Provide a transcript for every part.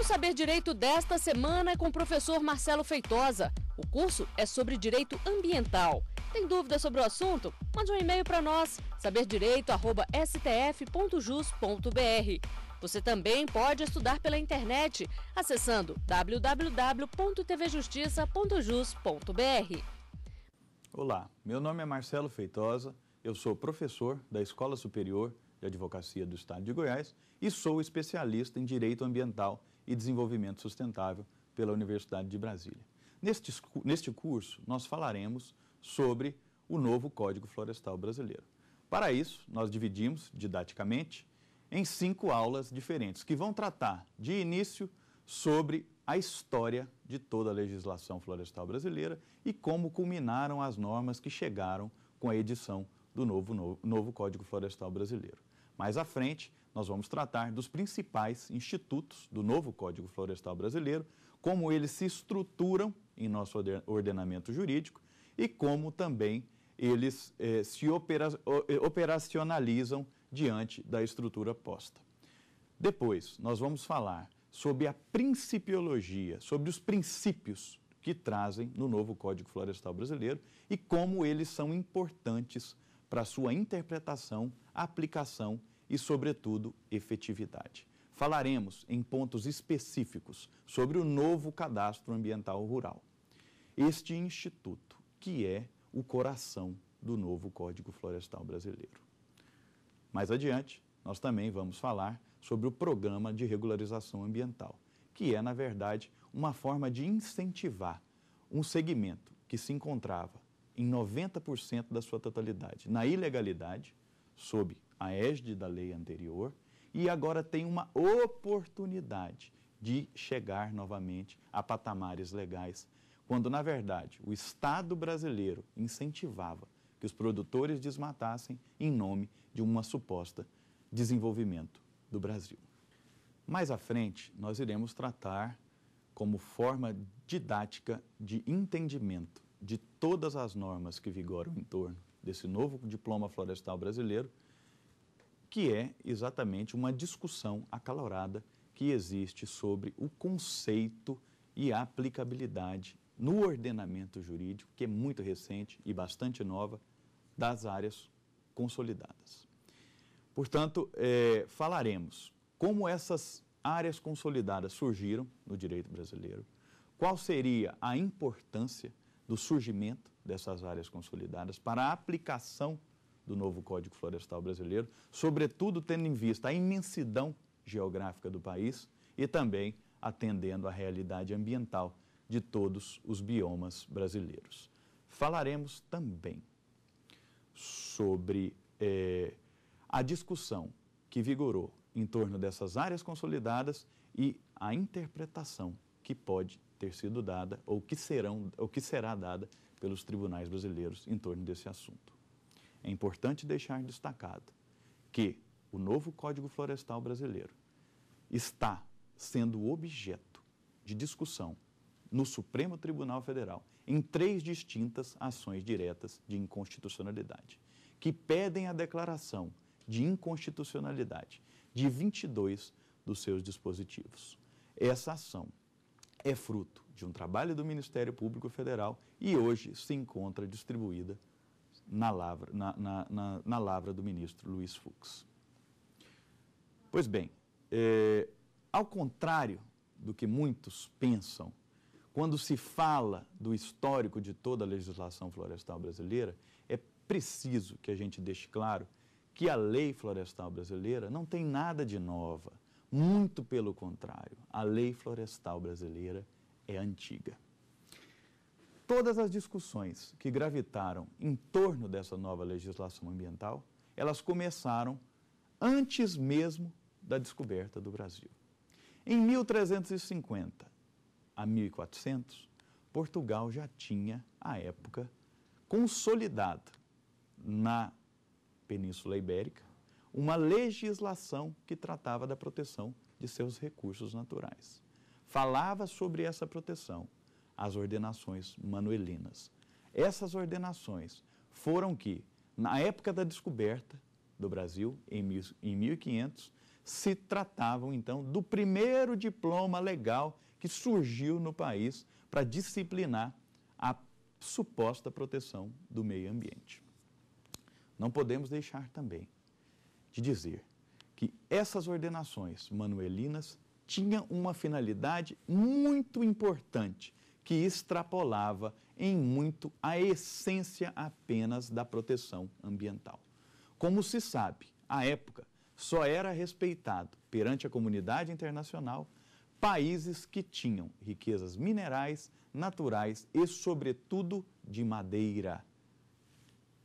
O Saber Direito desta semana é com o professor Marcelo Feitosa. O curso é sobre direito ambiental. Tem dúvidas sobre o assunto? Mande um e-mail para nós, saberdireito.stf.jus.br. Você também pode estudar pela internet, acessando www.tvjustiça.jus.br. Olá, meu nome é Marcelo Feitosa, eu sou professor da Escola Superior de Advocacia do Estado de Goiás e sou especialista em Direito Ambiental e Desenvolvimento Sustentável pela Universidade de Brasília. Neste, neste curso, nós falaremos sobre o novo Código Florestal Brasileiro. Para isso, nós dividimos didaticamente em cinco aulas diferentes, que vão tratar, de início, sobre a história de toda a legislação florestal brasileira e como culminaram as normas que chegaram com a edição do novo, novo, novo Código Florestal Brasileiro. Mais à frente, nós vamos tratar dos principais institutos do novo Código Florestal Brasileiro, como eles se estruturam em nosso ordenamento jurídico e como também eles eh, se opera eh, operacionalizam diante da estrutura posta. Depois, nós vamos falar sobre a principiologia, sobre os princípios que trazem no novo Código Florestal Brasileiro e como eles são importantes para sua interpretação, aplicação e, sobretudo, efetividade. Falaremos em pontos específicos sobre o novo cadastro ambiental rural. Este instituto, que é o coração do novo Código Florestal Brasileiro. Mais adiante, nós também vamos falar sobre o Programa de Regularização Ambiental, que é, na verdade, uma forma de incentivar um segmento que se encontrava em 90% da sua totalidade na ilegalidade, sob a égide da lei anterior e agora tem uma oportunidade de chegar novamente a patamares legais, quando na verdade o Estado brasileiro incentivava que os produtores desmatassem em nome de uma suposta desenvolvimento do Brasil. Mais à frente, nós iremos tratar como forma didática de entendimento de todas as normas que vigoram em torno desse novo diploma florestal brasileiro, que é exatamente uma discussão acalorada que existe sobre o conceito e a aplicabilidade no ordenamento jurídico, que é muito recente e bastante nova, das áreas consolidadas. Portanto, é, falaremos como essas áreas consolidadas surgiram no direito brasileiro, qual seria a importância do surgimento dessas áreas consolidadas para a aplicação do novo Código Florestal Brasileiro, sobretudo tendo em vista a imensidão geográfica do país e também atendendo à realidade ambiental de todos os biomas brasileiros. Falaremos também sobre eh, a discussão que vigorou em torno dessas áreas consolidadas e a interpretação que pode ter sido dada ou que, serão, ou que será dada pelos tribunais brasileiros em torno desse assunto. É importante deixar destacado que o novo Código Florestal Brasileiro está sendo objeto de discussão no Supremo Tribunal Federal em três distintas ações diretas de inconstitucionalidade, que pedem a declaração de inconstitucionalidade de 22 dos seus dispositivos. Essa ação é fruto de um trabalho do Ministério Público Federal e hoje se encontra distribuída na lavra, na, na, na, na lavra do ministro Luiz Fux. Pois bem, é, ao contrário do que muitos pensam, quando se fala do histórico de toda a legislação florestal brasileira, é preciso que a gente deixe claro que a lei florestal brasileira não tem nada de nova. Muito pelo contrário, a lei florestal brasileira é antiga. Todas as discussões que gravitaram em torno dessa nova legislação ambiental, elas começaram antes mesmo da descoberta do Brasil. Em 1350 a 1400, Portugal já tinha, à época, consolidado na Península Ibérica uma legislação que tratava da proteção de seus recursos naturais. Falava sobre essa proteção as ordenações manuelinas. Essas ordenações foram que, na época da descoberta do Brasil, em 1500, se tratavam então do primeiro diploma legal que surgiu no país para disciplinar a suposta proteção do meio ambiente. Não podemos deixar também de dizer que essas ordenações manuelinas tinham uma finalidade muito importante, que extrapolava em muito a essência apenas da proteção ambiental. Como se sabe, à época, só era respeitado perante a comunidade internacional países que tinham riquezas minerais, naturais e, sobretudo, de madeira.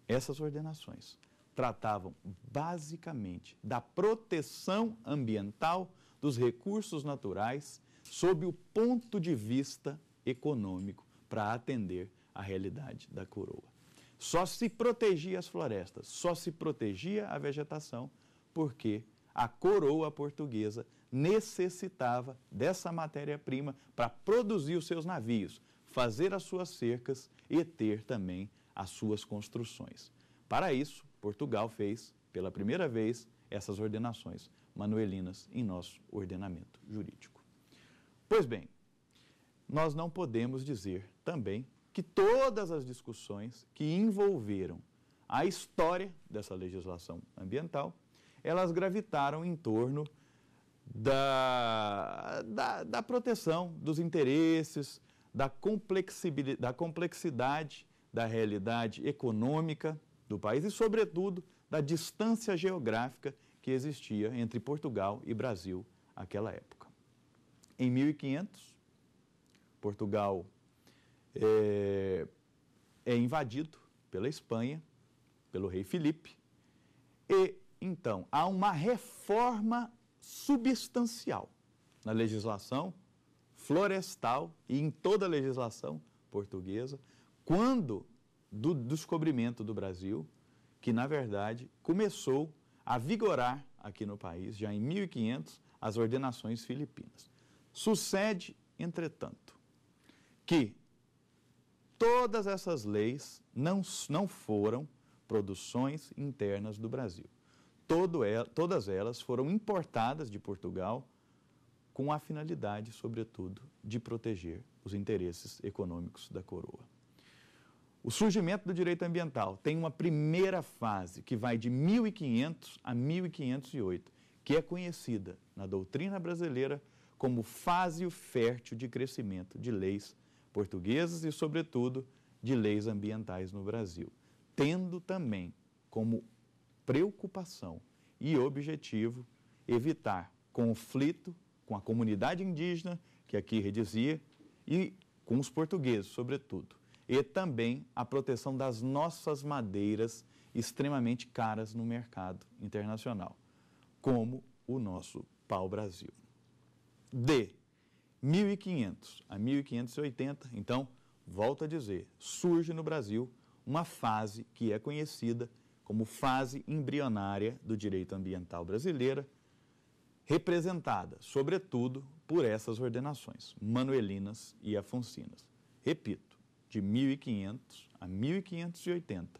Essas ordenações tratavam basicamente da proteção ambiental dos recursos naturais sob o ponto de vista econômico para atender a realidade da coroa. Só se protegia as florestas, só se protegia a vegetação, porque a coroa portuguesa necessitava dessa matéria-prima para produzir os seus navios, fazer as suas cercas e ter também as suas construções. Para isso, Portugal fez, pela primeira vez, essas ordenações manuelinas em nosso ordenamento jurídico. Pois bem, nós não podemos dizer também que todas as discussões que envolveram a história dessa legislação ambiental, elas gravitaram em torno da, da, da proteção dos interesses, da, da complexidade da realidade econômica do país e, sobretudo, da distância geográfica que existia entre Portugal e Brasil naquela época. Em 1500, Portugal é, é invadido pela Espanha, pelo rei Filipe, e então há uma reforma substancial na legislação florestal e em toda a legislação portuguesa, quando do descobrimento do Brasil, que na verdade começou a vigorar aqui no país, já em 1500, as ordenações filipinas. Sucede, entretanto, que todas essas leis não, não foram produções internas do Brasil. Todo todas elas foram importadas de Portugal com a finalidade, sobretudo, de proteger os interesses econômicos da coroa. O surgimento do direito ambiental tem uma primeira fase que vai de 1500 a 1508, que é conhecida na doutrina brasileira como fase fértil de crescimento de leis portuguesas e, sobretudo, de leis ambientais no Brasil, tendo também como preocupação e objetivo evitar conflito com a comunidade indígena, que aqui redizia, e com os portugueses, sobretudo, e também a proteção das nossas madeiras extremamente caras no mercado internacional, como o nosso pau-brasil. D. 1.500 a 1.580, então, volto a dizer, surge no Brasil uma fase que é conhecida como fase embrionária do direito ambiental brasileira, representada, sobretudo, por essas ordenações, manuelinas e afoncinas. Repito, de 1500 a 1580,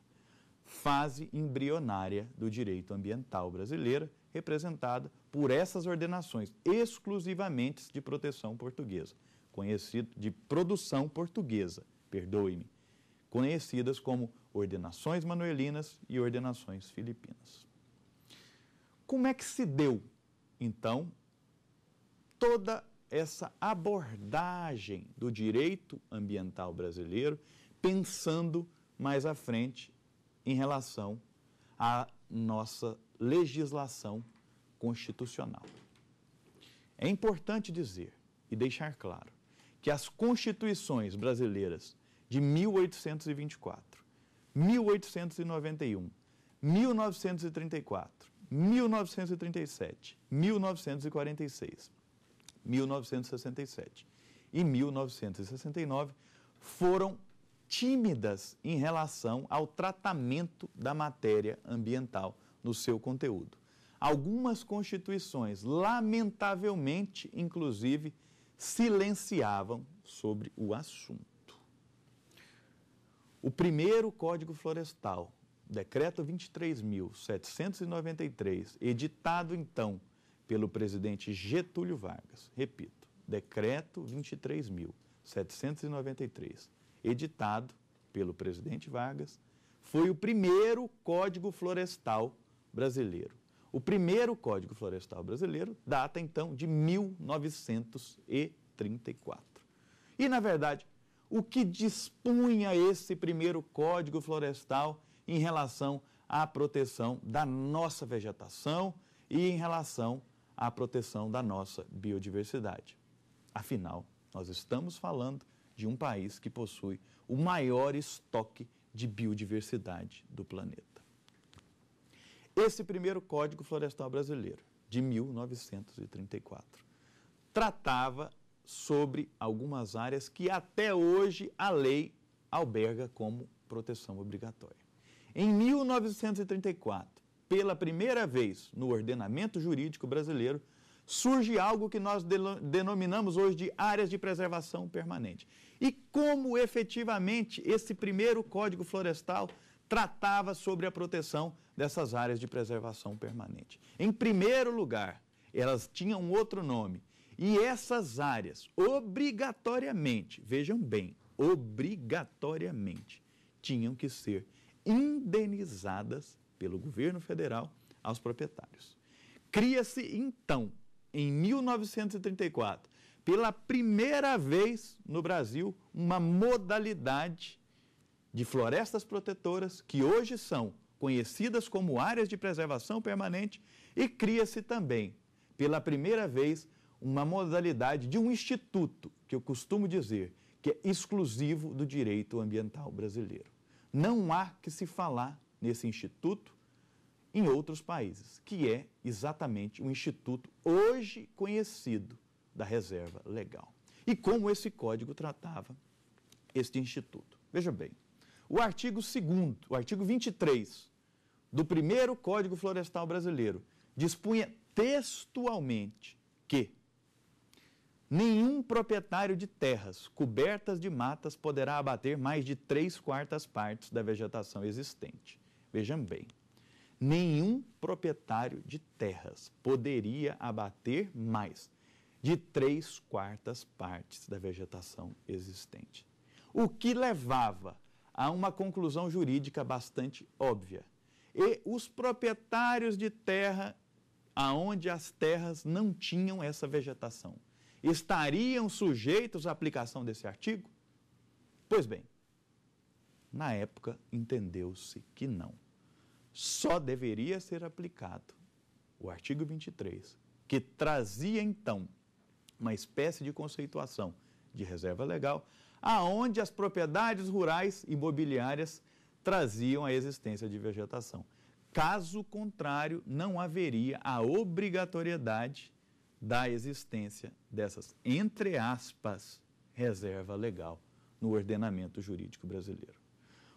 fase embrionária do direito ambiental brasileira, representada por essas ordenações exclusivamente de proteção portuguesa, conhecido de produção portuguesa, perdoe-me, conhecidas como ordenações manuelinas e ordenações filipinas. Como é que se deu, então, toda essa abordagem do direito ambiental brasileiro, pensando mais à frente em relação à nossa legislação constitucional. É importante dizer e deixar claro que as constituições brasileiras de 1824, 1891, 1934, 1937, 1946, 1967 e 1969 foram tímidas em relação ao tratamento da matéria ambiental no seu conteúdo. Algumas constituições, lamentavelmente, inclusive, silenciavam sobre o assunto. O primeiro Código Florestal, Decreto 23.793, editado então pelo presidente Getúlio Vargas, repito, Decreto 23.793, editado pelo presidente Vargas, foi o primeiro Código Florestal brasileiro. O primeiro Código Florestal Brasileiro data então de 1934. E, na verdade, o que dispunha esse primeiro Código Florestal em relação à proteção da nossa vegetação e em relação à proteção da nossa biodiversidade? Afinal, nós estamos falando de um país que possui o maior estoque de biodiversidade do planeta esse primeiro Código Florestal Brasileiro, de 1934, tratava sobre algumas áreas que até hoje a lei alberga como proteção obrigatória. Em 1934, pela primeira vez no ordenamento jurídico brasileiro, surge algo que nós denominamos hoje de áreas de preservação permanente. E como efetivamente esse primeiro Código Florestal tratava sobre a proteção dessas áreas de preservação permanente. Em primeiro lugar, elas tinham outro nome. E essas áreas, obrigatoriamente, vejam bem, obrigatoriamente, tinham que ser indenizadas pelo governo federal aos proprietários. Cria-se, então, em 1934, pela primeira vez no Brasil, uma modalidade de florestas protetoras, que hoje são conhecidas como áreas de preservação permanente, e cria-se também, pela primeira vez, uma modalidade de um instituto, que eu costumo dizer que é exclusivo do direito ambiental brasileiro. Não há que se falar nesse instituto em outros países, que é exatamente o instituto hoje conhecido da reserva legal. E como esse código tratava este instituto. Veja bem, o artigo 2 o artigo 23 do primeiro Código Florestal Brasileiro dispunha textualmente que nenhum proprietário de terras cobertas de matas poderá abater mais de três quartas partes da vegetação existente. Vejam bem, nenhum proprietário de terras poderia abater mais de três quartas partes da vegetação existente. O que levava há uma conclusão jurídica bastante óbvia. E os proprietários de terra aonde as terras não tinham essa vegetação estariam sujeitos à aplicação desse artigo? Pois bem, na época entendeu-se que não. Só deveria ser aplicado o artigo 23, que trazia então uma espécie de conceituação de reserva legal aonde as propriedades rurais imobiliárias traziam a existência de vegetação. Caso contrário, não haveria a obrigatoriedade da existência dessas, entre aspas, reserva legal no ordenamento jurídico brasileiro.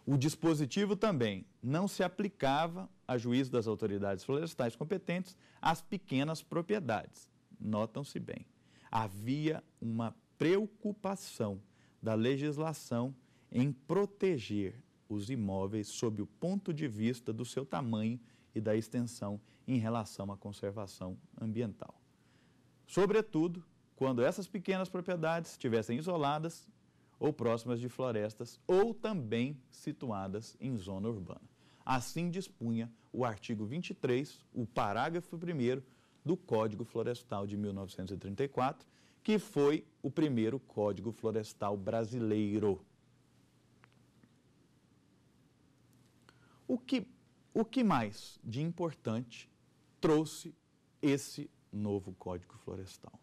O dispositivo também não se aplicava a juízo das autoridades florestais competentes às pequenas propriedades. Notam-se bem, havia uma preocupação da legislação em proteger os imóveis sob o ponto de vista do seu tamanho e da extensão em relação à conservação ambiental. Sobretudo, quando essas pequenas propriedades estivessem isoladas ou próximas de florestas ou também situadas em zona urbana. Assim dispunha o artigo 23, o parágrafo 1 do Código Florestal de 1934, que foi o primeiro Código Florestal brasileiro. O que, o que mais de importante trouxe esse novo Código Florestal?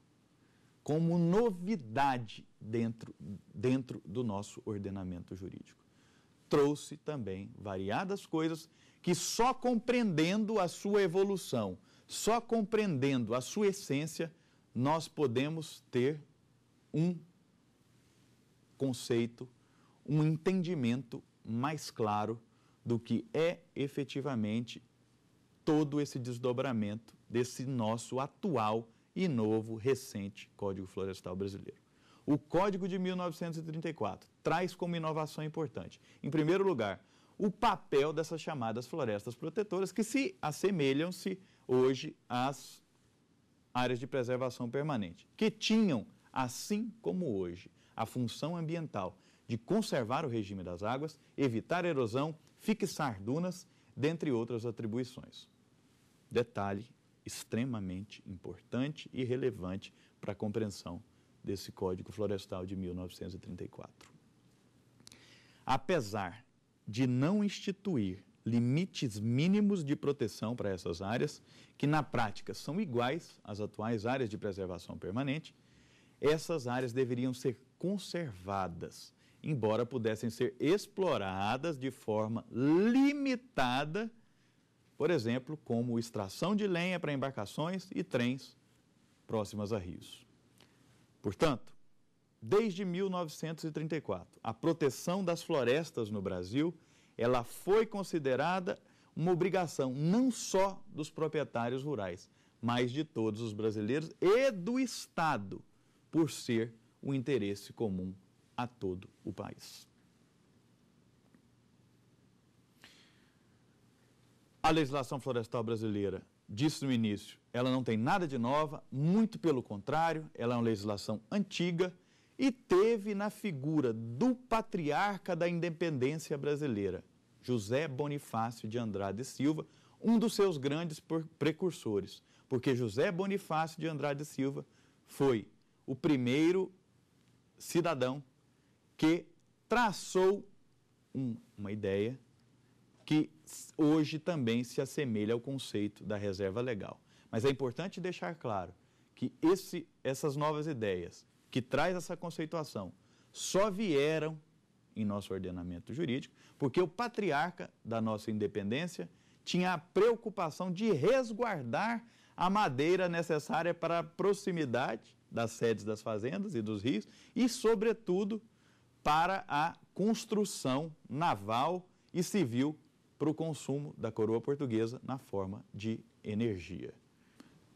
Como novidade dentro, dentro do nosso ordenamento jurídico. Trouxe também variadas coisas que só compreendendo a sua evolução, só compreendendo a sua essência, nós podemos ter um conceito, um entendimento mais claro do que é efetivamente todo esse desdobramento desse nosso atual e novo, recente Código Florestal Brasileiro. O Código de 1934 traz como inovação importante, em primeiro lugar, o papel dessas chamadas florestas protetoras, que se assemelham-se hoje às áreas de preservação permanente, que tinham, assim como hoje, a função ambiental de conservar o regime das águas, evitar erosão, fixar dunas, dentre outras atribuições. Detalhe extremamente importante e relevante para a compreensão desse Código Florestal de 1934. Apesar de não instituir limites mínimos de proteção para essas áreas, que na prática são iguais às atuais áreas de preservação permanente, essas áreas deveriam ser conservadas, embora pudessem ser exploradas de forma limitada, por exemplo, como extração de lenha para embarcações e trens próximas a rios. Portanto, desde 1934, a proteção das florestas no Brasil ela foi considerada uma obrigação não só dos proprietários rurais, mas de todos os brasileiros e do Estado, por ser um interesse comum a todo o país. A legislação florestal brasileira, disse no início, ela não tem nada de nova, muito pelo contrário, ela é uma legislação antiga e teve na figura do patriarca da independência brasileira, José Bonifácio de Andrade Silva, um dos seus grandes precursores, porque José Bonifácio de Andrade Silva foi o primeiro cidadão que traçou um, uma ideia que hoje também se assemelha ao conceito da reserva legal. Mas é importante deixar claro que esse, essas novas ideias, que traz essa conceituação, só vieram em nosso ordenamento jurídico porque o patriarca da nossa independência tinha a preocupação de resguardar a madeira necessária para a proximidade das sedes das fazendas e dos rios e, sobretudo, para a construção naval e civil para o consumo da coroa portuguesa na forma de energia.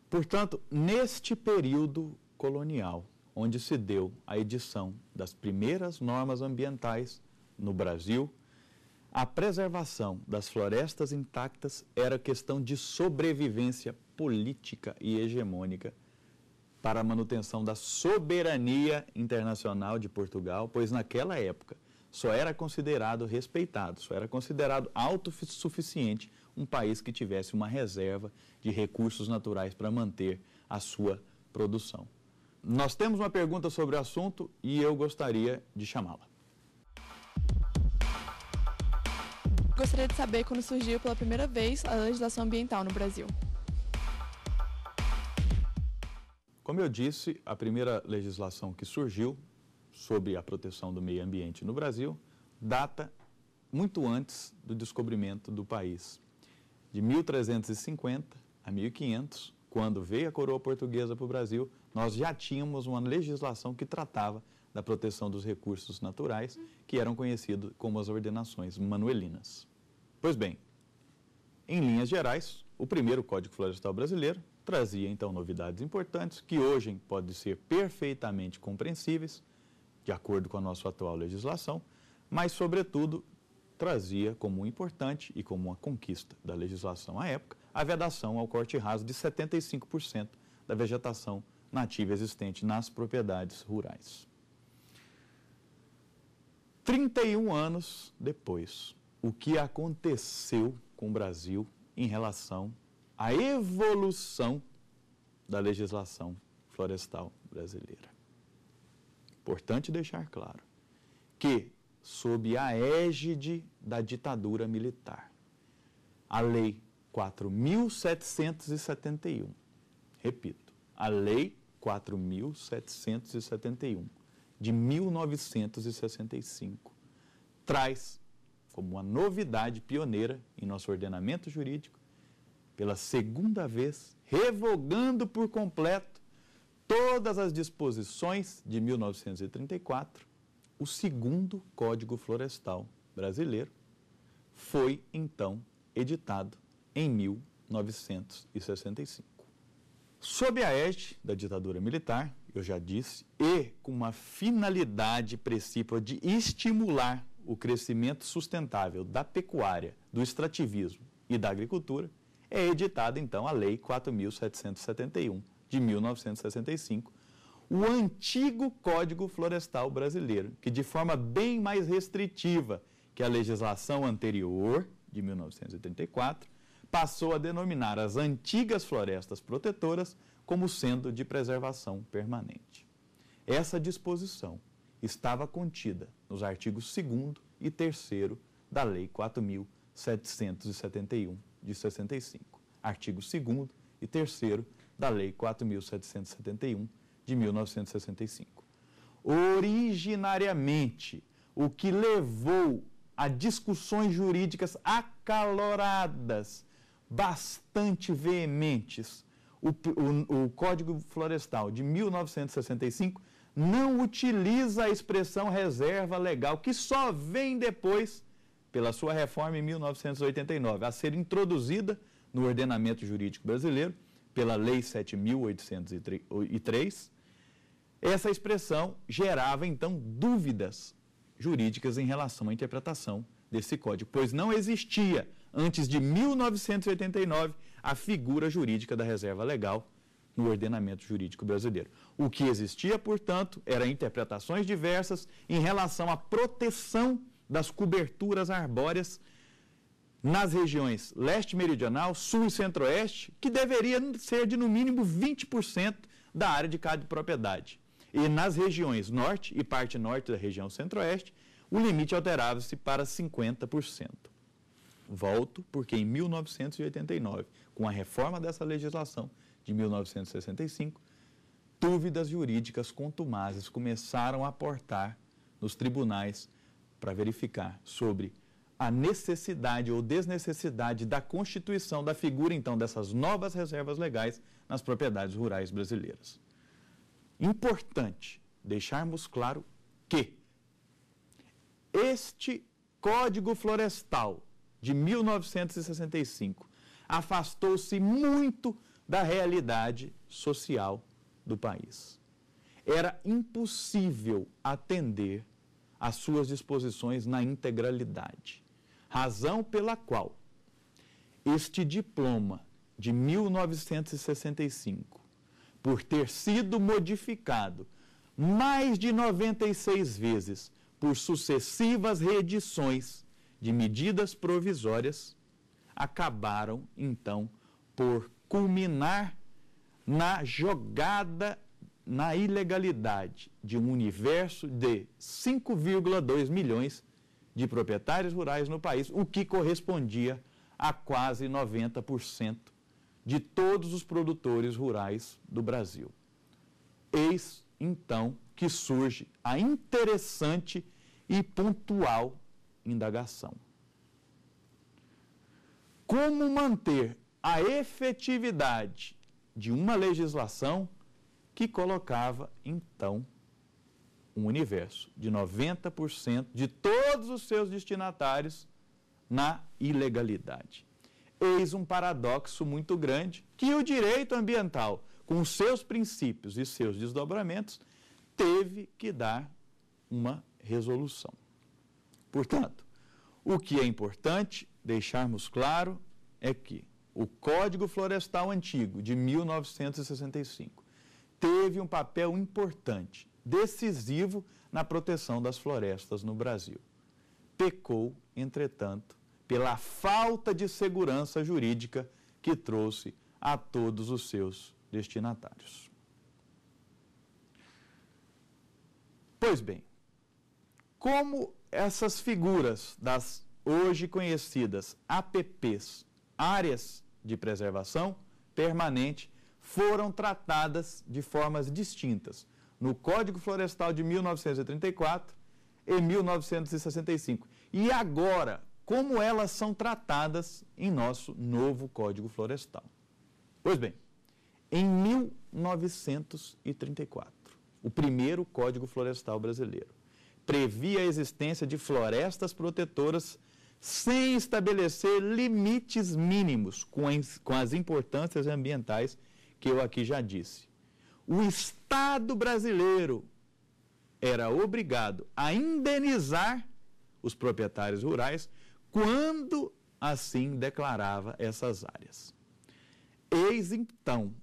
Portanto, neste período colonial, onde se deu a edição das primeiras normas ambientais no Brasil, a preservação das florestas intactas era questão de sobrevivência política e hegemônica para a manutenção da soberania internacional de Portugal, pois naquela época só era considerado respeitado, só era considerado autossuficiente um país que tivesse uma reserva de recursos naturais para manter a sua produção. Nós temos uma pergunta sobre o assunto e eu gostaria de chamá-la. Gostaria de saber quando surgiu pela primeira vez a legislação ambiental no Brasil. Como eu disse, a primeira legislação que surgiu sobre a proteção do meio ambiente no Brasil data muito antes do descobrimento do país. De 1350 a 1500, quando veio a coroa portuguesa para o Brasil, nós já tínhamos uma legislação que tratava da proteção dos recursos naturais, que eram conhecidos como as ordenações manuelinas. Pois bem, em linhas gerais, o primeiro Código Florestal Brasileiro trazia então novidades importantes que hoje podem ser perfeitamente compreensíveis, de acordo com a nossa atual legislação, mas, sobretudo, trazia como importante e como uma conquista da legislação à época a vedação ao corte raso de 75% da vegetação nativa existente nas propriedades rurais. 31 anos depois, o que aconteceu com o Brasil em relação à evolução da legislação florestal brasileira? Importante deixar claro que, sob a égide da ditadura militar, a lei 4.771. Repito, a Lei 4.771, de 1965, traz como uma novidade pioneira em nosso ordenamento jurídico, pela segunda vez, revogando por completo todas as disposições de 1934, o segundo Código Florestal brasileiro foi então editado em 1965. Sob a égide da ditadura militar, eu já disse, e com uma finalidade principal de estimular o crescimento sustentável da pecuária, do extrativismo e da agricultura, é editada então a Lei 4771 de 1965, o antigo Código Florestal Brasileiro, que de forma bem mais restritiva que a legislação anterior de 1934, passou a denominar as antigas florestas protetoras como sendo de preservação permanente. Essa disposição estava contida nos artigos 2 e 3 da Lei 4771 de 65, artigo 2 e 3 da Lei 4771 de 1965. Originariamente, o que levou a discussões jurídicas acaloradas bastante veementes. O, o, o Código Florestal de 1965 não utiliza a expressão reserva legal, que só vem depois, pela sua reforma em 1989, a ser introduzida no ordenamento jurídico brasileiro pela Lei 7.803. Essa expressão gerava, então, dúvidas jurídicas em relação à interpretação desse código, pois não existia antes de 1989, a figura jurídica da reserva legal no ordenamento jurídico brasileiro. O que existia, portanto, eram interpretações diversas em relação à proteção das coberturas arbóreas nas regiões leste meridional, sul e centro-oeste, que deveria ser de no mínimo 20% da área de cada propriedade. E nas regiões norte e parte norte da região centro-oeste, o limite alterava-se para 50% volto, porque em 1989, com a reforma dessa legislação de 1965, dúvidas jurídicas contumazes começaram a aportar nos tribunais para verificar sobre a necessidade ou desnecessidade da constituição da figura, então, dessas novas reservas legais nas propriedades rurais brasileiras. Importante deixarmos claro que este Código Florestal de 1965 afastou-se muito da realidade social do país. Era impossível atender às suas disposições na integralidade, razão pela qual este diploma de 1965, por ter sido modificado mais de 96 vezes por sucessivas reedições, de medidas provisórias acabaram, então, por culminar na jogada na ilegalidade de um universo de 5,2 milhões de proprietários rurais no país, o que correspondia a quase 90% de todos os produtores rurais do Brasil. Eis então que surge a interessante e pontual indagação. Como manter a efetividade de uma legislação que colocava, então, um universo de 90% de todos os seus destinatários na ilegalidade? Eis um paradoxo muito grande que o direito ambiental, com seus princípios e seus desdobramentos, teve que dar uma resolução. Portanto, o que é importante deixarmos claro é que o Código Florestal Antigo de 1965 teve um papel importante, decisivo na proteção das florestas no Brasil. Pecou, entretanto, pela falta de segurança jurídica que trouxe a todos os seus destinatários. Pois bem, como essas figuras das hoje conhecidas APPs, áreas de preservação permanente, foram tratadas de formas distintas no Código Florestal de 1934 e 1965. E agora, como elas são tratadas em nosso novo Código Florestal? Pois bem, em 1934, o primeiro Código Florestal brasileiro, previa a existência de florestas protetoras sem estabelecer limites mínimos com as importâncias ambientais que eu aqui já disse. O Estado brasileiro era obrigado a indenizar os proprietários rurais quando assim declarava essas áreas. Eis então,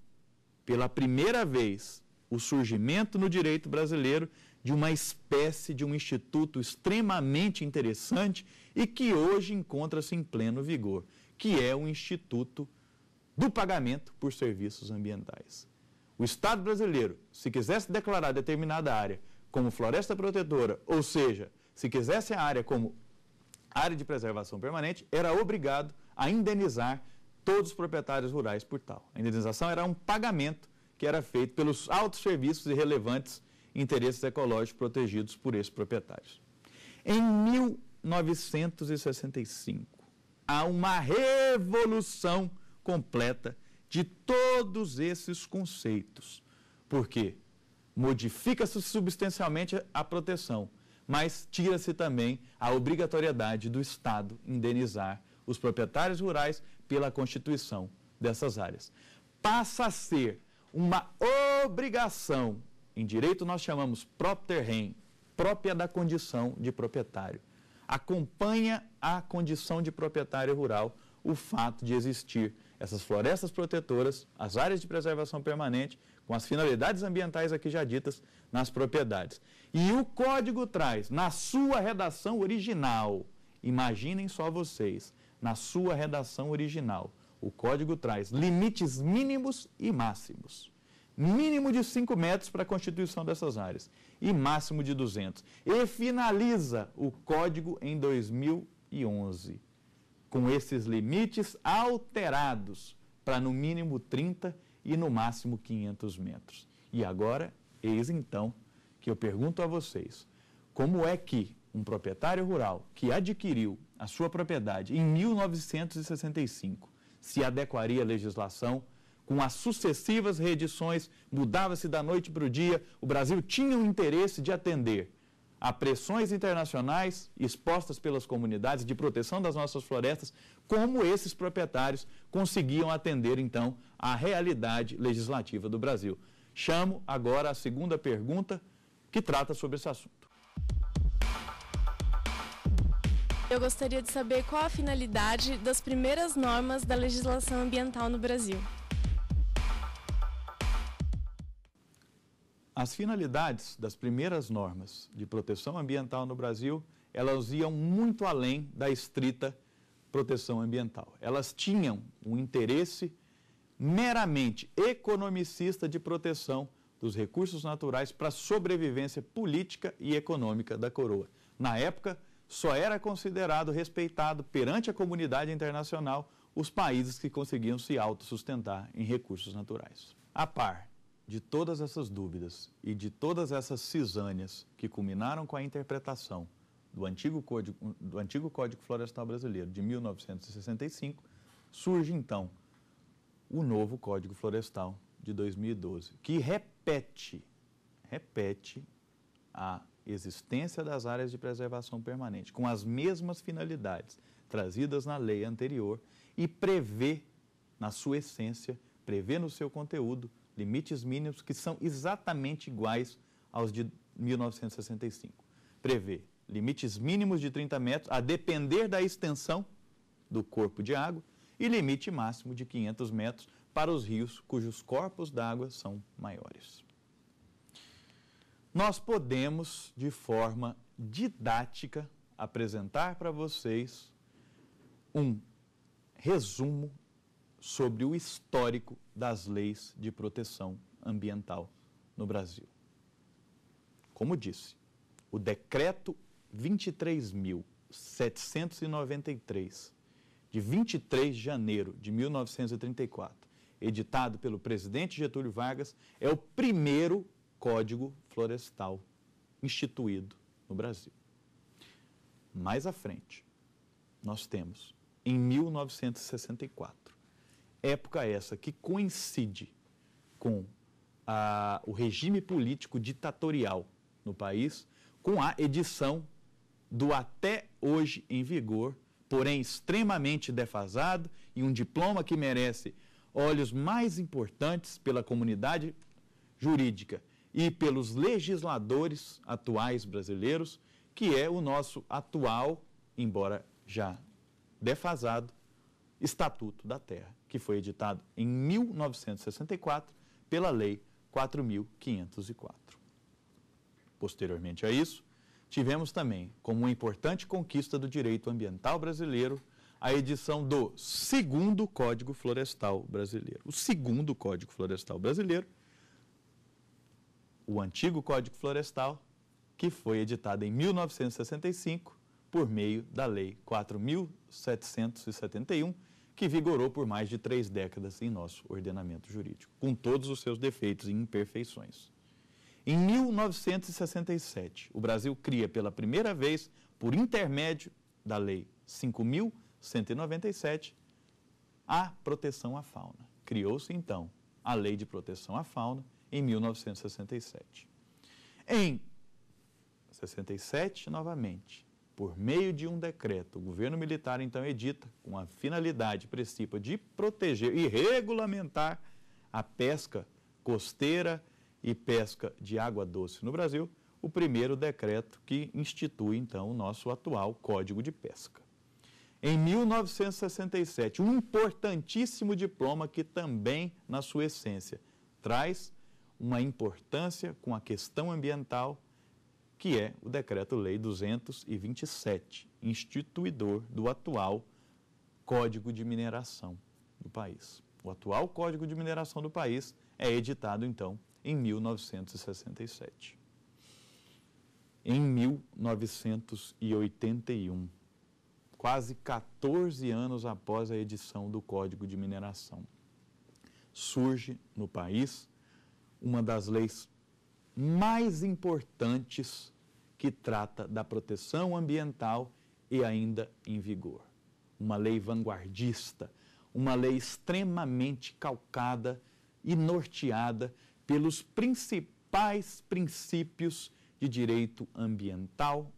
pela primeira vez, o surgimento no direito brasileiro de uma espécie de um instituto extremamente interessante e que hoje encontra-se em pleno vigor, que é o Instituto do Pagamento por Serviços Ambientais. O Estado brasileiro, se quisesse declarar determinada área como floresta protetora, ou seja, se quisesse a área como área de preservação permanente, era obrigado a indenizar todos os proprietários rurais por tal. A indenização era um pagamento que era feito pelos altos serviços e relevantes interesses ecológicos protegidos por esses proprietários. Em 1965, há uma revolução completa de todos esses conceitos, porque modifica-se substancialmente a proteção, mas tira-se também a obrigatoriedade do Estado indenizar os proprietários rurais pela constituição dessas áreas. Passa a ser uma obrigação em direito nós chamamos propter rem, própria da condição de proprietário. Acompanha a condição de proprietário rural o fato de existir essas florestas protetoras, as áreas de preservação permanente, com as finalidades ambientais aqui já ditas nas propriedades. E o código traz, na sua redação original, imaginem só vocês, na sua redação original, o código traz limites mínimos e máximos mínimo de 5 metros para a constituição dessas áreas e máximo de 200. E finaliza o código em 2011, com esses limites alterados para no mínimo 30 e no máximo 500 metros. E agora, eis então que eu pergunto a vocês, como é que um proprietário rural que adquiriu a sua propriedade em 1965 se adequaria à legislação com as sucessivas reedições, mudava-se da noite para o dia, o Brasil tinha o interesse de atender a pressões internacionais expostas pelas comunidades de proteção das nossas florestas, como esses proprietários conseguiam atender, então, à realidade legislativa do Brasil. Chamo agora a segunda pergunta, que trata sobre esse assunto. Eu gostaria de saber qual a finalidade das primeiras normas da legislação ambiental no Brasil. As finalidades das primeiras normas de proteção ambiental no Brasil, elas iam muito além da estrita proteção ambiental. Elas tinham um interesse meramente economicista de proteção dos recursos naturais para a sobrevivência política e econômica da coroa. Na época, só era considerado respeitado perante a comunidade internacional os países que conseguiam se autossustentar em recursos naturais. A par de todas essas dúvidas e de todas essas cisânias que culminaram com a interpretação do antigo Código, do antigo Código Florestal Brasileiro de 1965, surge então o novo Código Florestal de 2012, que repete, repete a existência das áreas de preservação permanente, com as mesmas finalidades trazidas na lei anterior e prevê, na sua essência, prevê no seu conteúdo limites mínimos que são exatamente iguais aos de 1965. Prevê limites mínimos de 30 metros, a depender da extensão do corpo de água, e limite máximo de 500 metros para os rios cujos corpos d'água são maiores. Nós podemos, de forma didática, apresentar para vocês um resumo sobre o histórico das leis de proteção ambiental no Brasil. Como disse, o decreto 23.793, de 23 de janeiro de 1934, editado pelo presidente Getúlio Vargas, é o primeiro código florestal instituído no Brasil. Mais à frente, nós temos, em 1964, época é essa que coincide com a, o regime político ditatorial no país, com a edição do até hoje em vigor, porém extremamente defasado e um diploma que merece olhos mais importantes pela comunidade jurídica e pelos legisladores atuais brasileiros, que é o nosso atual, embora já defasado, Estatuto da Terra, que foi editado em 1964 pela Lei 4504. Posteriormente a isso, tivemos também, como uma importante conquista do direito ambiental brasileiro, a edição do segundo Código Florestal Brasileiro. O segundo Código Florestal Brasileiro, o antigo Código Florestal, que foi editado em 1965 por meio da Lei 4.771, que vigorou por mais de três décadas em nosso ordenamento jurídico, com todos os seus defeitos e imperfeições. Em 1967, o Brasil cria pela primeira vez, por intermédio da Lei 5.197, a proteção à fauna. Criou-se, então, a Lei de Proteção à Fauna em 1967. Em 67, novamente, por meio de um decreto, o governo militar então edita, com a finalidade principal de proteger e regulamentar a pesca costeira e pesca de água doce no Brasil, o primeiro decreto que institui então o nosso atual Código de Pesca. Em 1967, um importantíssimo diploma que também, na sua essência, traz uma importância com a questão ambiental que é o Decreto-Lei 227, instituidor do atual Código de Mineração do país. O atual Código de Mineração do país é editado, então, em 1967. Em 1981, quase 14 anos após a edição do Código de Mineração, surge no país uma das leis mais importantes que trata da proteção ambiental e ainda em vigor. Uma lei vanguardista, uma lei extremamente calcada e norteada pelos principais princípios de direito ambiental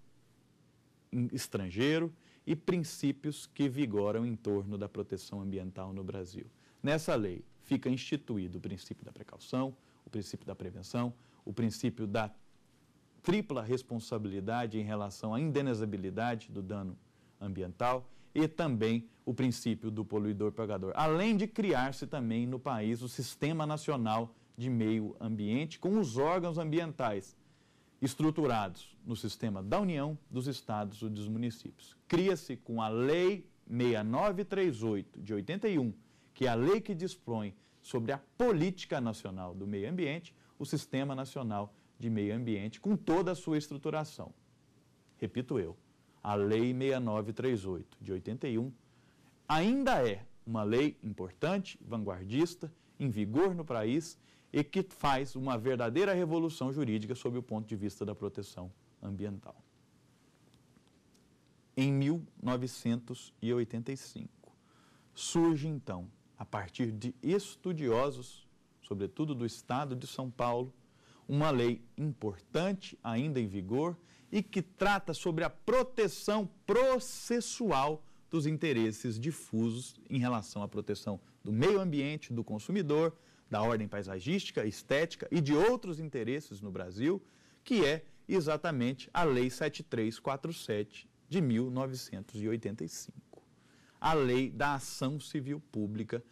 estrangeiro e princípios que vigoram em torno da proteção ambiental no Brasil. Nessa lei fica instituído o princípio da precaução, o princípio da prevenção, o princípio da tripla responsabilidade em relação à indenizabilidade do dano ambiental e também o princípio do poluidor-pagador, além de criar-se também no país o Sistema Nacional de Meio Ambiente com os órgãos ambientais estruturados no sistema da União, dos Estados e dos municípios. Cria-se com a Lei 6938 de 81, que é a lei que dispõe sobre a política nacional do meio ambiente, o Sistema Nacional de Meio Ambiente, com toda a sua estruturação. Repito eu, a Lei 6938 de 81 ainda é uma lei importante, vanguardista, em vigor no país e que faz uma verdadeira revolução jurídica sob o ponto de vista da proteção ambiental. Em 1985, surge então, a partir de estudiosos sobretudo do Estado de São Paulo, uma lei importante, ainda em vigor, e que trata sobre a proteção processual dos interesses difusos em relação à proteção do meio ambiente, do consumidor, da ordem paisagística, estética e de outros interesses no Brasil, que é exatamente a Lei 7347 de 1985. A lei da ação civil pública,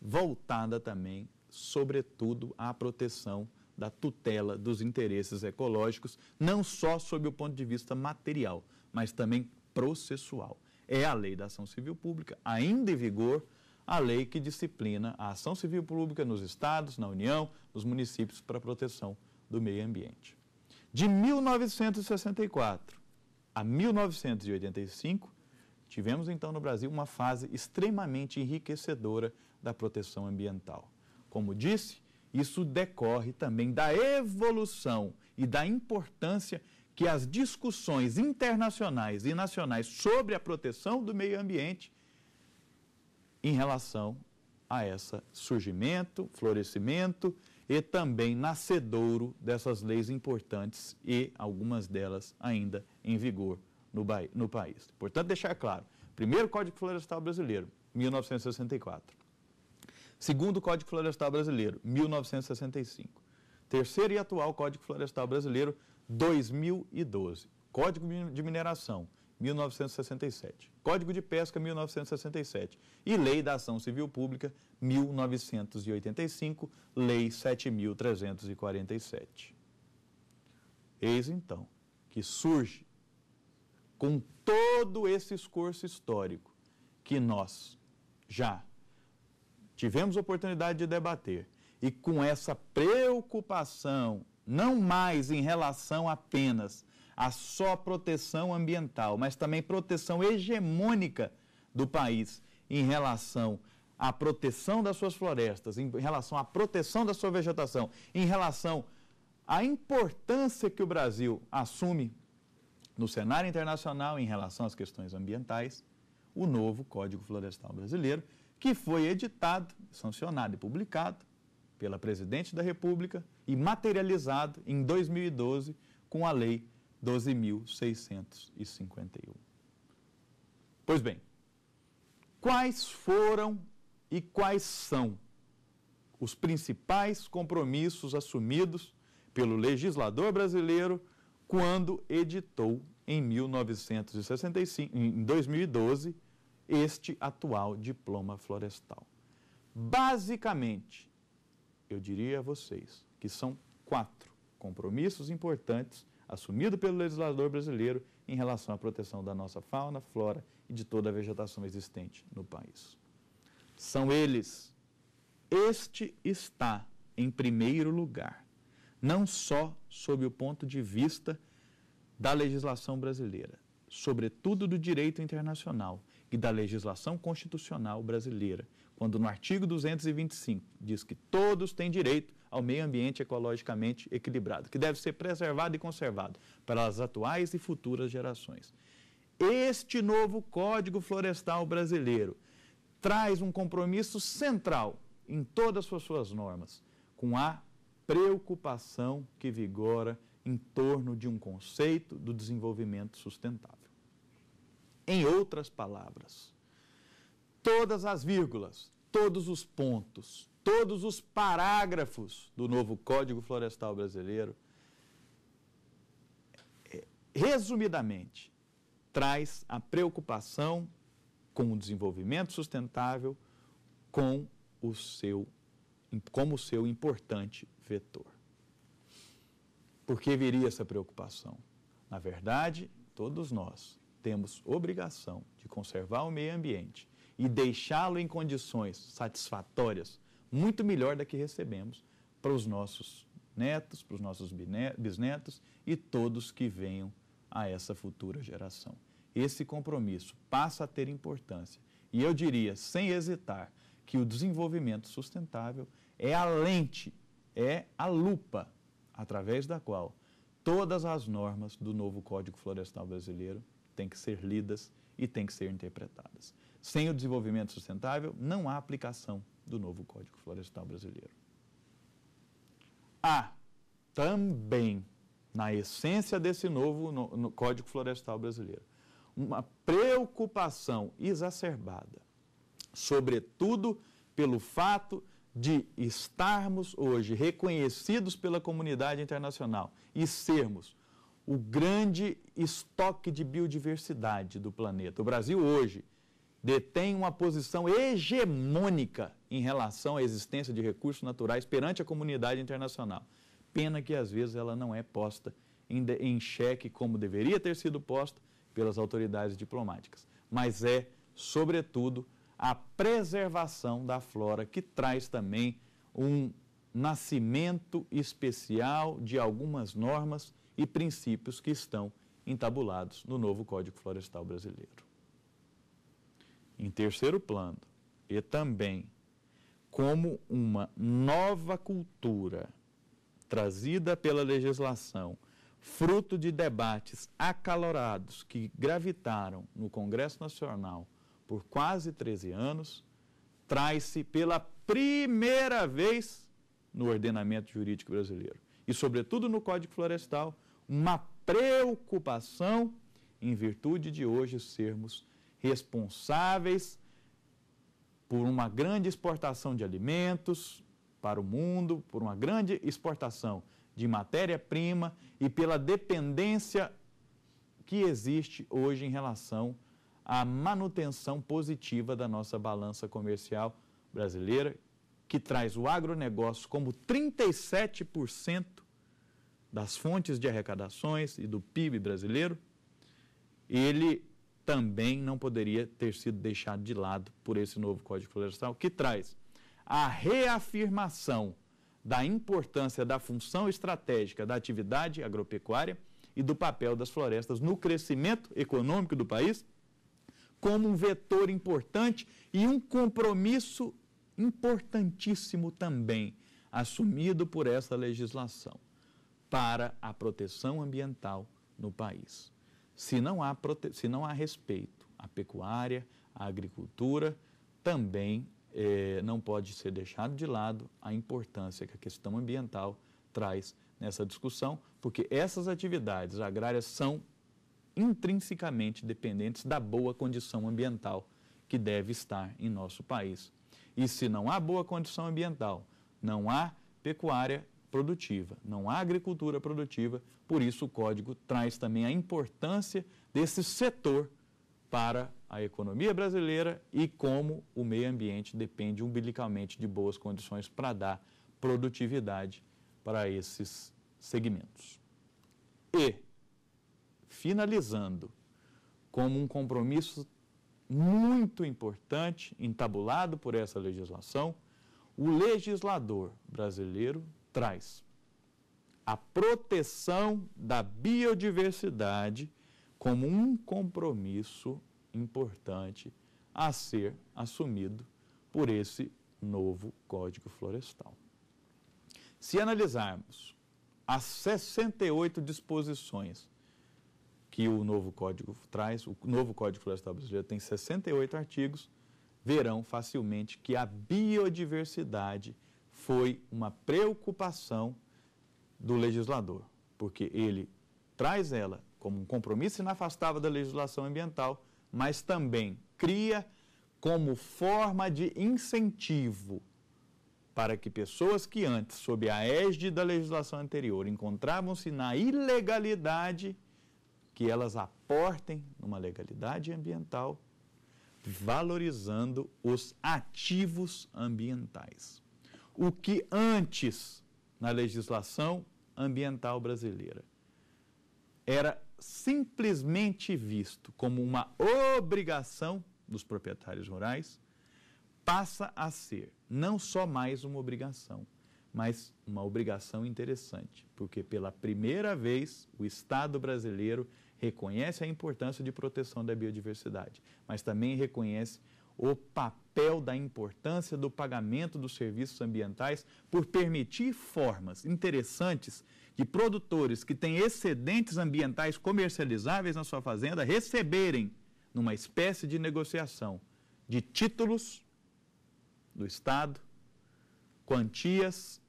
voltada também sobretudo, à proteção da tutela dos interesses ecológicos, não só sob o ponto de vista material, mas também processual. É a lei da ação civil pública, ainda em vigor, a lei que disciplina a ação civil pública nos estados, na União, nos municípios para a proteção do meio ambiente. De 1964 a 1985, tivemos então no Brasil uma fase extremamente enriquecedora da proteção ambiental como disse, isso decorre também da evolução e da importância que as discussões internacionais e nacionais sobre a proteção do meio ambiente em relação a esse surgimento, florescimento e também nascedouro dessas leis importantes e algumas delas ainda em vigor no, no país. Portanto, deixar claro, primeiro Código Florestal Brasileiro, 1964. Segundo Código Florestal Brasileiro, 1965. Terceiro e atual Código Florestal Brasileiro, 2012. Código de Mineração, 1967. Código de Pesca, 1967. E Lei da Ação Civil Pública, 1985, Lei 7.347. Eis então que surge, com todo esse esforço histórico, que nós já tivemos oportunidade de debater. E com essa preocupação, não mais em relação apenas à só proteção ambiental, mas também proteção hegemônica do país em relação à proteção das suas florestas, em relação à proteção da sua vegetação, em relação à importância que o Brasil assume no cenário internacional em relação às questões ambientais, o novo Código Florestal Brasileiro que foi editado, sancionado e publicado pela Presidente da República e materializado em 2012 com a Lei 12.651. Pois bem, quais foram e quais são os principais compromissos assumidos pelo legislador brasileiro quando editou em 1965, em 2012 este atual diploma florestal. Basicamente, eu diria a vocês que são quatro compromissos importantes assumidos pelo legislador brasileiro em relação à proteção da nossa fauna, flora e de toda a vegetação existente no país. São eles. Este está em primeiro lugar, não só sob o ponto de vista da legislação brasileira, sobretudo do direito internacional, e da legislação constitucional brasileira, quando no artigo 225 diz que todos têm direito ao meio ambiente ecologicamente equilibrado, que deve ser preservado e conservado pelas atuais e futuras gerações. Este novo Código Florestal Brasileiro traz um compromisso central em todas as suas normas, com a preocupação que vigora em torno de um conceito do desenvolvimento sustentável. Em outras palavras, todas as vírgulas, todos os pontos, todos os parágrafos do novo Código Florestal Brasileiro, é, resumidamente, traz a preocupação com o desenvolvimento sustentável com o seu como seu importante vetor. Por que viria essa preocupação? Na verdade, todos nós temos obrigação de conservar o meio ambiente e deixá-lo em condições satisfatórias, muito melhor da que recebemos para os nossos netos, para os nossos bisnetos e todos que venham a essa futura geração. Esse compromisso passa a ter importância e eu diria, sem hesitar, que o desenvolvimento sustentável é a lente, é a lupa através da qual todas as normas do novo Código Florestal Brasileiro têm que ser lidas e têm que ser interpretadas. Sem o desenvolvimento sustentável, não há aplicação do novo Código Florestal Brasileiro. Há também, na essência desse novo no, no Código Florestal Brasileiro, uma preocupação exacerbada, sobretudo pelo fato de estarmos hoje reconhecidos pela comunidade internacional e sermos o grande estoque de biodiversidade do planeta. O Brasil hoje detém uma posição hegemônica em relação à existência de recursos naturais perante a comunidade internacional. Pena que às vezes ela não é posta em, em xeque como deveria ter sido posta pelas autoridades diplomáticas, mas é, sobretudo, a preservação da flora que traz também um nascimento especial de algumas normas e princípios que estão entabulados no novo Código Florestal Brasileiro. Em terceiro plano, e também como uma nova cultura trazida pela legislação, fruto de debates acalorados que gravitaram no Congresso Nacional por quase 13 anos, traz-se pela primeira vez no ordenamento jurídico brasileiro e, sobretudo, no Código Florestal, uma preocupação em virtude de hoje sermos responsáveis por uma grande exportação de alimentos para o mundo, por uma grande exportação de matéria-prima e pela dependência que existe hoje em relação à manutenção positiva da nossa balança comercial brasileira, que traz o agronegócio como 37% das fontes de arrecadações e do PIB brasileiro, ele também não poderia ter sido deixado de lado por esse novo Código Florestal, que traz a reafirmação da importância da função estratégica da atividade agropecuária e do papel das florestas no crescimento econômico do país, como um vetor importante e um compromisso importantíssimo também assumido por essa legislação para a proteção ambiental no país. Se não há, prote... se não há respeito à pecuária, à agricultura, também eh, não pode ser deixado de lado a importância que a questão ambiental traz nessa discussão, porque essas atividades agrárias são intrinsecamente dependentes da boa condição ambiental que deve estar em nosso país. E se não há boa condição ambiental, não há pecuária produtiva. Não há agricultura produtiva, por isso o código traz também a importância desse setor para a economia brasileira e como o meio ambiente depende umbilicalmente de boas condições para dar produtividade para esses segmentos. E, finalizando, como um compromisso muito importante, entabulado por essa legislação, o legislador brasileiro traz a proteção da biodiversidade como um compromisso importante a ser assumido por esse novo Código Florestal. Se analisarmos as 68 disposições que o novo Código traz, o novo Código Florestal Brasileiro tem 68 artigos, verão facilmente que a biodiversidade foi uma preocupação do legislador, porque ele traz ela como um compromisso inafastável da legislação ambiental, mas também cria como forma de incentivo para que pessoas que antes, sob a égide da legislação anterior, encontravam-se na ilegalidade, que elas aportem numa legalidade ambiental, valorizando os ativos ambientais o que antes na legislação ambiental brasileira era simplesmente visto como uma obrigação dos proprietários rurais, passa a ser não só mais uma obrigação, mas uma obrigação interessante, porque pela primeira vez o Estado brasileiro reconhece a importância de proteção da biodiversidade, mas também reconhece o papel da importância do pagamento dos serviços ambientais por permitir formas interessantes de produtores que têm excedentes ambientais comercializáveis na sua fazenda receberem, numa espécie de negociação, de títulos do Estado, quantias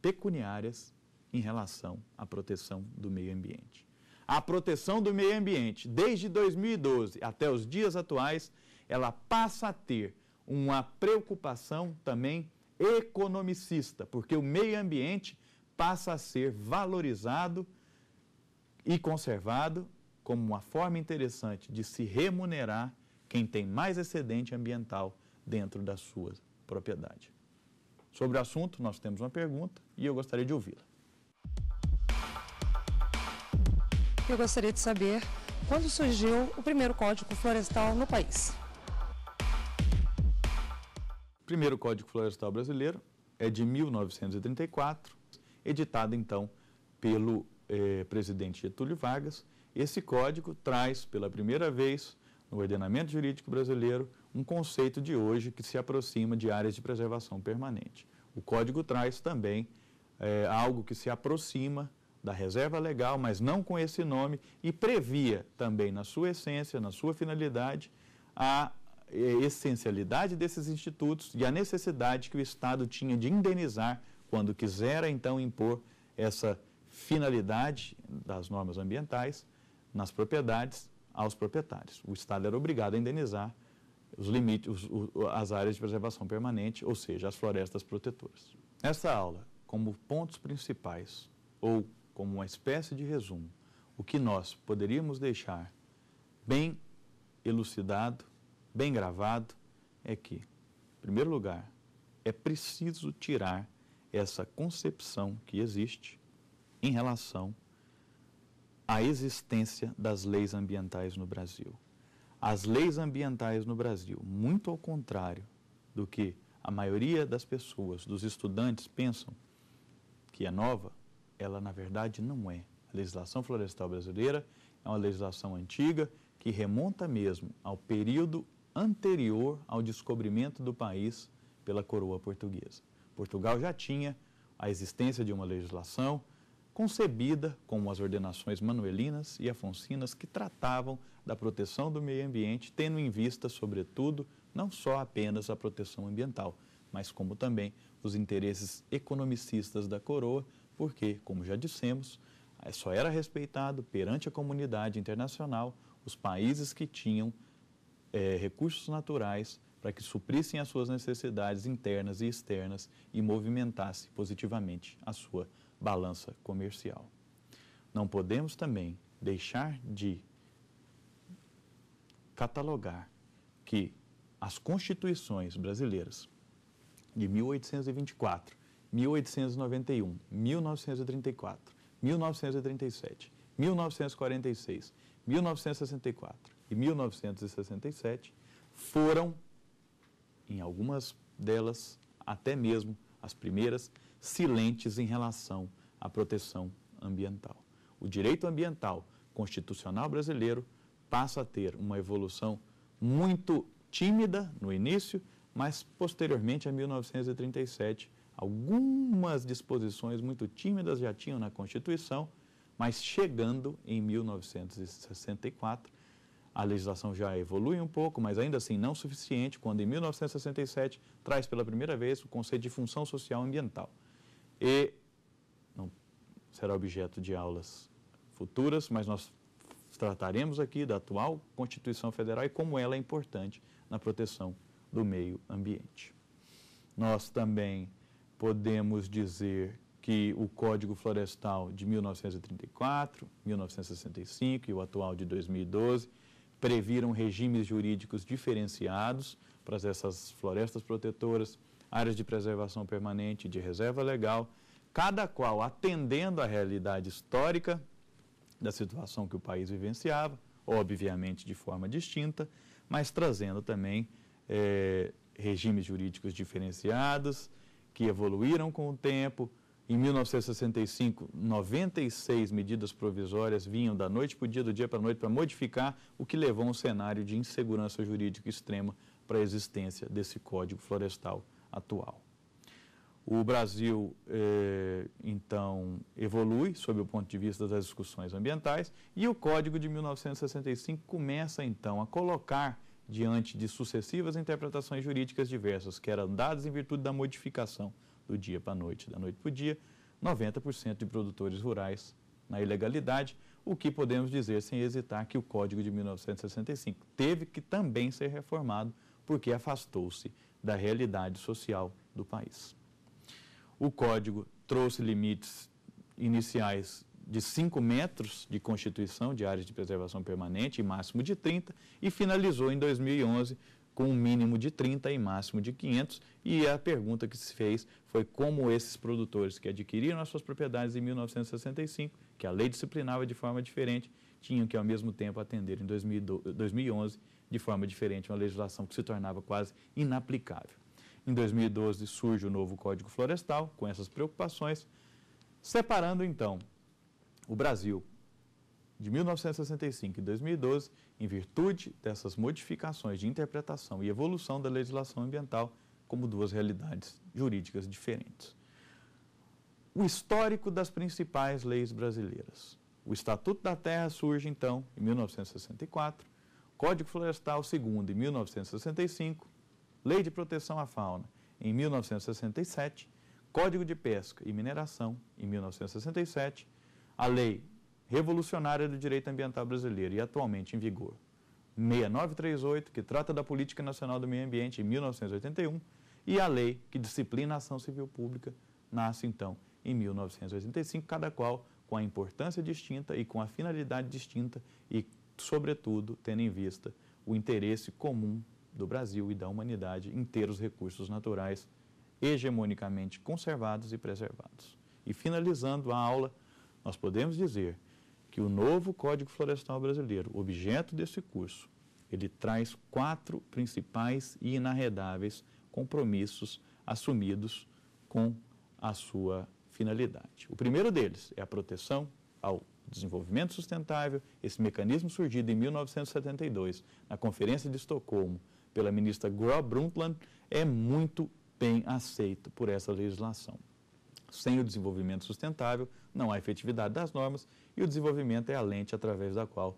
pecuniárias em relação à proteção do meio ambiente. A proteção do meio ambiente, desde 2012 até os dias atuais, ela passa a ter uma preocupação também economicista, porque o meio ambiente passa a ser valorizado e conservado como uma forma interessante de se remunerar quem tem mais excedente ambiental dentro da sua propriedade. Sobre o assunto, nós temos uma pergunta e eu gostaria de ouvi-la. Eu gostaria de saber quando surgiu o primeiro código florestal no país. Primeiro Código Florestal Brasileiro é de 1934, editado então pelo eh, presidente Getúlio Vargas. Esse código traz pela primeira vez no ordenamento jurídico brasileiro um conceito de hoje que se aproxima de áreas de preservação permanente. O código traz também eh, algo que se aproxima da reserva legal, mas não com esse nome, e previa também na sua essência, na sua finalidade, a é essencialidade desses institutos e a necessidade que o Estado tinha de indenizar quando quisera então impor essa finalidade das normas ambientais nas propriedades aos proprietários. O Estado era obrigado a indenizar os limites, os, as áreas de preservação permanente, ou seja, as florestas protetoras. Nesta aula, como pontos principais ou como uma espécie de resumo, o que nós poderíamos deixar bem elucidado bem gravado é que, em primeiro lugar, é preciso tirar essa concepção que existe em relação à existência das leis ambientais no Brasil. As leis ambientais no Brasil, muito ao contrário do que a maioria das pessoas, dos estudantes, pensam que é nova, ela na verdade não é. A legislação florestal brasileira é uma legislação antiga que remonta mesmo ao período anterior ao descobrimento do país pela coroa portuguesa. Portugal já tinha a existência de uma legislação concebida como as ordenações manuelinas e afonsinas que tratavam da proteção do meio ambiente, tendo em vista, sobretudo, não só apenas a proteção ambiental, mas como também os interesses economicistas da coroa, porque, como já dissemos, eh, só era respeitado perante a comunidade internacional os países que tinham é, recursos naturais para que suprissem as suas necessidades internas e externas e movimentasse positivamente a sua balança comercial. Não podemos também deixar de catalogar que as constituições brasileiras de 1824, 1891, 1934, 1937, 1946, 1964, e 1967 foram, em algumas delas, até mesmo as primeiras, silentes em relação à proteção ambiental. O direito ambiental constitucional brasileiro passa a ter uma evolução muito tímida no início, mas posteriormente a 1937, algumas disposições muito tímidas já tinham na Constituição, mas chegando em 1964 a legislação já evolui um pouco, mas ainda assim não suficiente, quando em 1967 traz pela primeira vez o conceito de função social ambiental. E não será objeto de aulas futuras, mas nós trataremos aqui da atual Constituição Federal e como ela é importante na proteção do meio ambiente. Nós também podemos dizer que o Código Florestal de 1934, 1965 e o atual de 2012 previram regimes jurídicos diferenciados para essas florestas protetoras, áreas de preservação permanente, de reserva legal, cada qual atendendo à realidade histórica da situação que o país vivenciava, obviamente de forma distinta, mas trazendo também é, regimes jurídicos diferenciados que evoluíram com o tempo, em 1965, 96 medidas provisórias vinham da noite para o dia, do dia para a noite, para modificar o que levou a um cenário de insegurança jurídica extrema para a existência desse Código Florestal atual. O Brasil, eh, então, evolui sob o ponto de vista das discussões ambientais e o Código de 1965 começa, então, a colocar diante de sucessivas interpretações jurídicas diversas, que eram dadas em virtude da modificação do dia para a noite, da noite para o dia, 90% de produtores rurais na ilegalidade, o que podemos dizer sem hesitar que o Código de 1965 teve que também ser reformado porque afastou-se da realidade social do país. O Código trouxe limites iniciais de 5 metros de constituição de áreas de preservação permanente e máximo de 30 e finalizou em 2011 com um mínimo de 30 e máximo de 500. E a pergunta que se fez foi como esses produtores que adquiriram as suas propriedades em 1965, que a lei disciplinava de forma diferente, tinham que ao mesmo tempo atender em 2011 de forma diferente uma legislação que se tornava quase inaplicável. Em 2012 surge o novo Código Florestal com essas preocupações, separando então o Brasil de 1965 e 2012, em virtude dessas modificações de interpretação e evolução da legislação ambiental, como duas realidades jurídicas diferentes. O histórico das principais leis brasileiras. O Estatuto da Terra surge, então, em 1964, Código Florestal II, em 1965, Lei de Proteção à Fauna, em 1967, Código de Pesca e Mineração, em 1967, a Lei revolucionária do direito ambiental brasileiro e atualmente em vigor. 6938, que trata da Política Nacional do Meio Ambiente em 1981, e a lei que disciplina a ação civil pública nasce então em 1985, cada qual com a importância distinta e com a finalidade distinta e, sobretudo, tendo em vista o interesse comum do Brasil e da humanidade em ter os recursos naturais hegemonicamente conservados e preservados. E finalizando a aula, nós podemos dizer que o novo Código Florestal Brasileiro, objeto desse curso, ele traz quatro principais e inarredáveis compromissos assumidos com a sua finalidade. O primeiro deles é a proteção ao desenvolvimento sustentável, esse mecanismo surgido em 1972 na Conferência de Estocolmo pela ministra Gro Brundtland é muito bem aceito por essa legislação. Sem o desenvolvimento sustentável, não há efetividade das normas e o desenvolvimento é a lente através da qual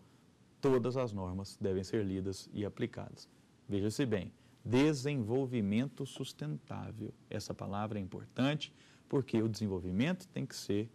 todas as normas devem ser lidas e aplicadas. Veja-se bem, desenvolvimento sustentável. Essa palavra é importante porque o desenvolvimento tem que ser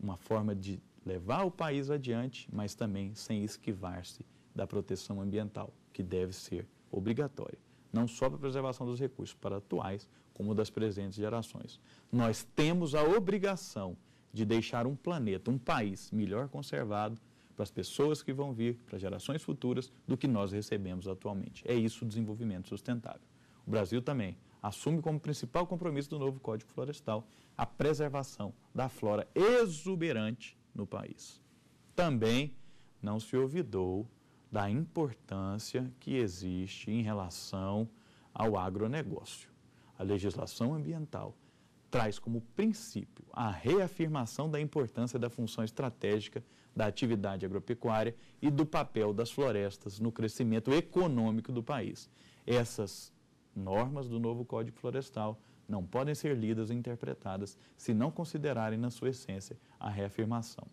uma forma de levar o país adiante, mas também sem esquivar-se da proteção ambiental, que deve ser obrigatória, não só para a preservação dos recursos para atuais, como das presentes gerações. Nós temos a obrigação de deixar um planeta, um país melhor conservado para as pessoas que vão vir, para gerações futuras, do que nós recebemos atualmente. É isso o desenvolvimento sustentável. O Brasil também assume como principal compromisso do novo Código Florestal a preservação da flora exuberante no país. Também não se olvidou da importância que existe em relação ao agronegócio. A legislação ambiental traz como princípio a reafirmação da importância da função estratégica da atividade agropecuária e do papel das florestas no crescimento econômico do país. Essas normas do novo Código Florestal não podem ser lidas e interpretadas se não considerarem na sua essência a reafirmação.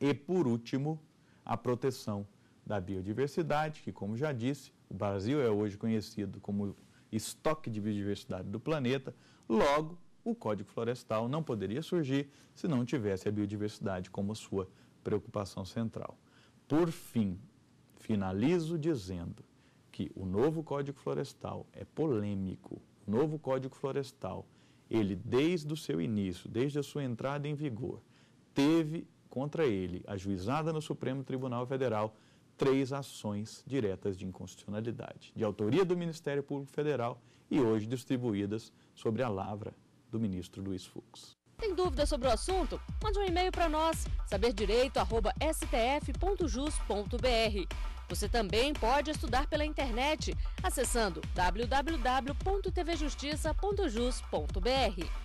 E, por último, a proteção da biodiversidade, que, como já disse, o Brasil é hoje conhecido como estoque de biodiversidade do planeta, logo o Código Florestal não poderia surgir se não tivesse a biodiversidade como sua preocupação central. Por fim, finalizo dizendo que o novo Código Florestal é polêmico. O novo Código Florestal, ele desde o seu início, desde a sua entrada em vigor, teve contra ele, ajuizada no Supremo Tribunal Federal, três ações diretas de inconstitucionalidade, de autoria do Ministério Público Federal e hoje distribuídas sobre a lavra do ministro Luiz Fux. Tem dúvida sobre o assunto? Mande um e-mail para nós, saberdireito.stf.jus.br. Você também pode estudar pela internet, acessando www.tvjustiça.jus.br.